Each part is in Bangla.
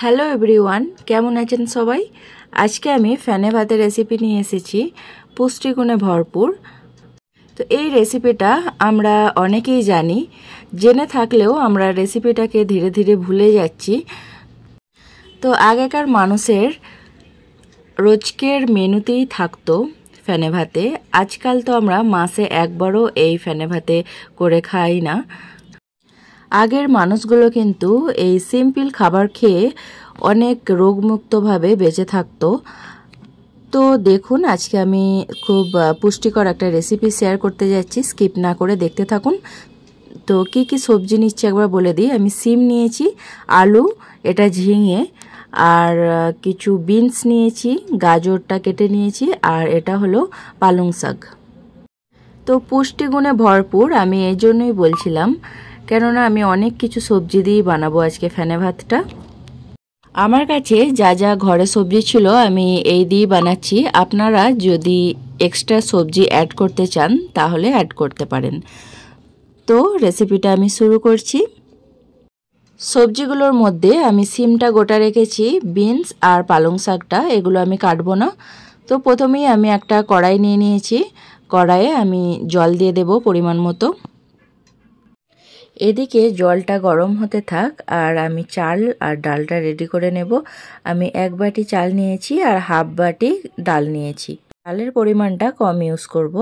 হ্যালো এভরিওয়ান কেমন আছেন সবাই আজকে আমি ফ্যানে ভাতের রেসিপি নিয়ে এসেছি পুষ্টিগুণে ভরপুর তো এই রেসিপিটা আমরা অনেকেই জানি জেনে থাকলেও আমরা রেসিপিটাকে ধীরে ধীরে ভুলে যাচ্ছি তো আগেকার মানুষের রোজকের মেনুতেই থাকতো ফ্যানে ভাতে আজকাল তো আমরা মাসে একবারও এই ফ্যানে ভাতে করে খাই না আগের মানুষগুলো কিন্তু এই সিম্পল খাবার খেয়ে অনেক রোগমুক্তভাবে বেঁচে থাকতো তো দেখুন আজকে আমি খুব পুষ্টিকর একটা রেসিপি শেয়ার করতে যাচ্ছি স্কিপ না করে দেখতে থাকুন তো কি কি সবজি নিচ্ছি একবার বলে দিই আমি সিম নিয়েছি আলু এটা ঝিঙে আর কিছু বিনস নিয়েছি গাজরটা কেটে নিয়েছি আর এটা হলো পালং শাক তো পুষ্টিগুণে ভরপুর আমি এই জন্যই বলছিলাম কেননা আমি অনেক কিছু সবজি দিয়েই বানাবো আজকে ফ্যানে ভাতটা আমার কাছে যা যা ঘরে সবজি ছিল আমি এই দিয়েই বানাচ্ছি আপনারা যদি এক্সট্রা সবজি অ্যাড করতে চান তাহলে অ্যাড করতে পারেন তো রেসিপিটা আমি শুরু করছি সবজিগুলোর মধ্যে আমি সিমটা গোটা রেখেছি বিনস আর পালং শাকটা এগুলো আমি কাটবো না তো প্রথমেই আমি একটা কড়াই নিয়ে নিয়েছি কড়াইয়ে আমি জল দিয়ে দেব পরিমাণ মতো এদিকে জলটা গরম হতে থাক আর আমি চাল আর ডালটা রেডি করে নেব আমি এক বাটি চাল নিয়েছি আর হাফ বাটি ডাল নিয়েছি ডালের পরিমাণটা কম ইউজ করব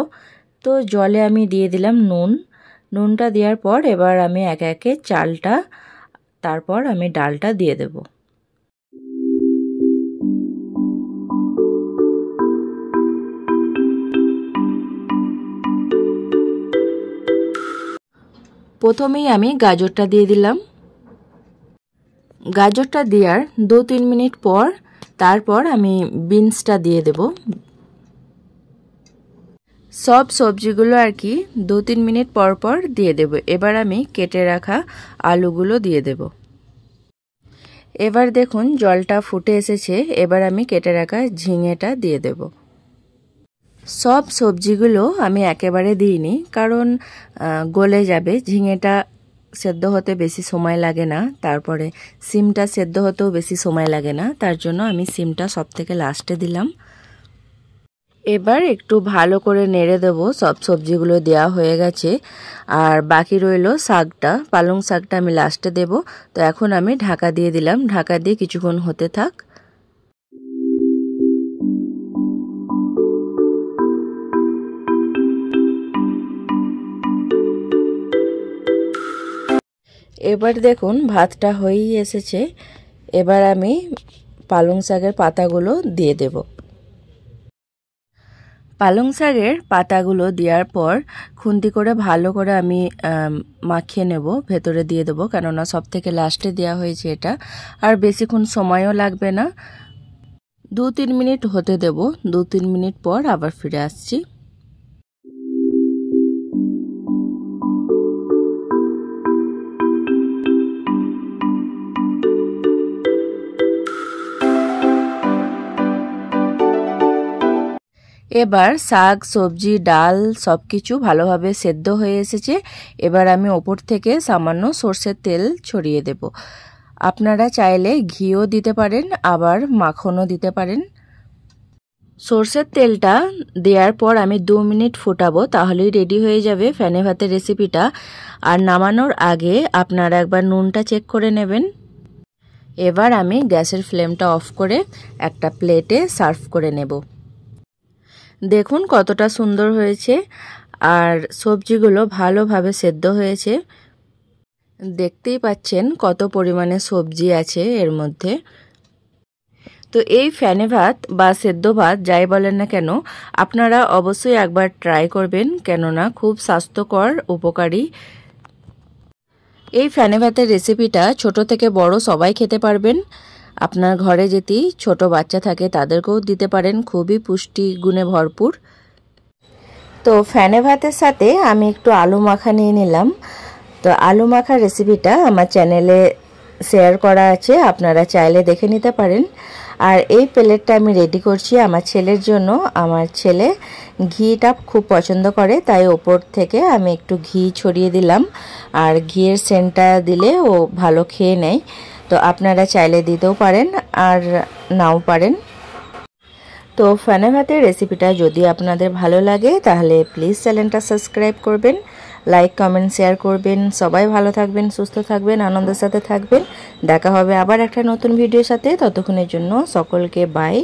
তো জলে আমি দিয়ে দিলাম নুন নুনটা দেওয়ার পর এবার আমি এক একে চালটা তারপর আমি ডালটা দিয়ে দেবো প্রথমেই আমি গাজরটা দিয়ে দিলাম গাজরটা দেওয়ার দু তিন মিনিট পর তারপর আমি বিনসটা দিয়ে দেব সব সবজিগুলো আর কি দু তিন মিনিট পর পর দিয়ে দেব এবার আমি কেটে রাখা আলুগুলো দিয়ে দেব এবার দেখুন জলটা ফুটে এসেছে এবার আমি কেটে রাখা ঝিঙেটা দিয়ে দেবো সব সবজিগুলো আমি একেবারে দিইনি কারণ গলে যাবে ঝিঙেটা সেদ্ধ হতে বেশি সময় লাগে না তারপরে সিমটা সেদ্ধ হতেও বেশি সময় লাগে না তার জন্য আমি সিমটা সব থেকে লাস্টে দিলাম এবার একটু ভালো করে নেড়ে দেব সব সবজিগুলো দেওয়া হয়ে গেছে আর বাকি রইল শাকটা পালং শাকটা আমি লাস্টে দেব তো এখন আমি ঢাকা দিয়ে দিলাম ঢাকা দিয়ে কিছুক্ষণ হতে থাক এবার দেখুন ভাতটা হয়েই এসেছে এবার আমি পালং শাকের পাতাগুলো দিয়ে দেব পালং শাকের পাতাগুলো দেওয়ার পর খুন্তি করে ভালো করে আমি মাখিয়ে নেব ভেতরে দিয়ে দেবো কেননা সব থেকে লাস্টে দেওয়া হয়েছে এটা আর বেশিক্ষণ সময়ও লাগবে না দু তিন মিনিট হতে দেব দু তিন মিনিট পর আবার ফিরে আসছি এবার শাক সবজি ডাল সব কিছু ভালোভাবে সেদ্ধ হয়ে এসেছে এবার আমি ওপর থেকে সামান্য সর্ষের তেল ছড়িয়ে দেব আপনারা চাইলে ঘিও দিতে পারেন আবার মাখনও দিতে পারেন সর্ষের তেলটা দেওয়ার পর আমি দু মিনিট ফোটাবো তাহলেই রেডি হয়ে যাবে ফ্যানে ভাতের রেসিপিটা আর নামানোর আগে আপনারা একবার নুনটা চেক করে নেবেন এবার আমি গ্যাসের ফ্লেমটা অফ করে একটা প্লেটে সার্ভ করে নেব দেখুন কতটা সুন্দর হয়েছে আর সবজিগুলো ভালোভাবে সেদ্ধ হয়েছে দেখতেই পাচ্ছেন কত পরিমাণে সবজি আছে এর মধ্যে তো এই ফ্যানে ভাত বা সেদ্ধ ভাত যাই বলেন না কেন আপনারা অবশ্যই একবার ট্রাই করবেন কেননা খুব স্বাস্থ্যকর উপকারী এই ফ্যানে ভাতের রেসিপিটা ছোট থেকে বড় সবাই খেতে পারবেন আপনার ঘরে যেতেই ছোট বাচ্চা থাকে তাদেরকেও দিতে পারেন খুবই পুষ্টি গুণে ভরপুর তো ফ্যানে ভাতের সাথে আমি একটু আলু মাখা নিয়ে নিলাম তো আলু মাখা রেসিপিটা আমার চ্যানেলে শেয়ার করা আছে আপনারা চাইলে দেখে নিতে পারেন আর এই প্লেটটা আমি রেডি করছি আমার ছেলের জন্য আমার ছেলে ঘিটা খুব পছন্দ করে তাই ওপর থেকে আমি একটু ঘি ছড়িয়ে দিলাম আর ঘিয়ের সেন্টটা দিলে ও ভালো খেয়ে নেয় তো আপনারা চাইলে দিতেও পারেন আর নাও পারেন তো ফ্যানে ভাতের রেসিপিটা যদি আপনাদের ভালো লাগে তাহলে প্লিজ চ্যানেলটা সাবস্ক্রাইব করবেন লাইক কমেন্ট শেয়ার করবেন সবাই ভালো থাকবেন সুস্থ থাকবেন আনন্দের সাথে থাকবেন দেখা হবে আবার একটা নতুন ভিডিওর সাথে ততক্ষণের জন্য সকলকে বাই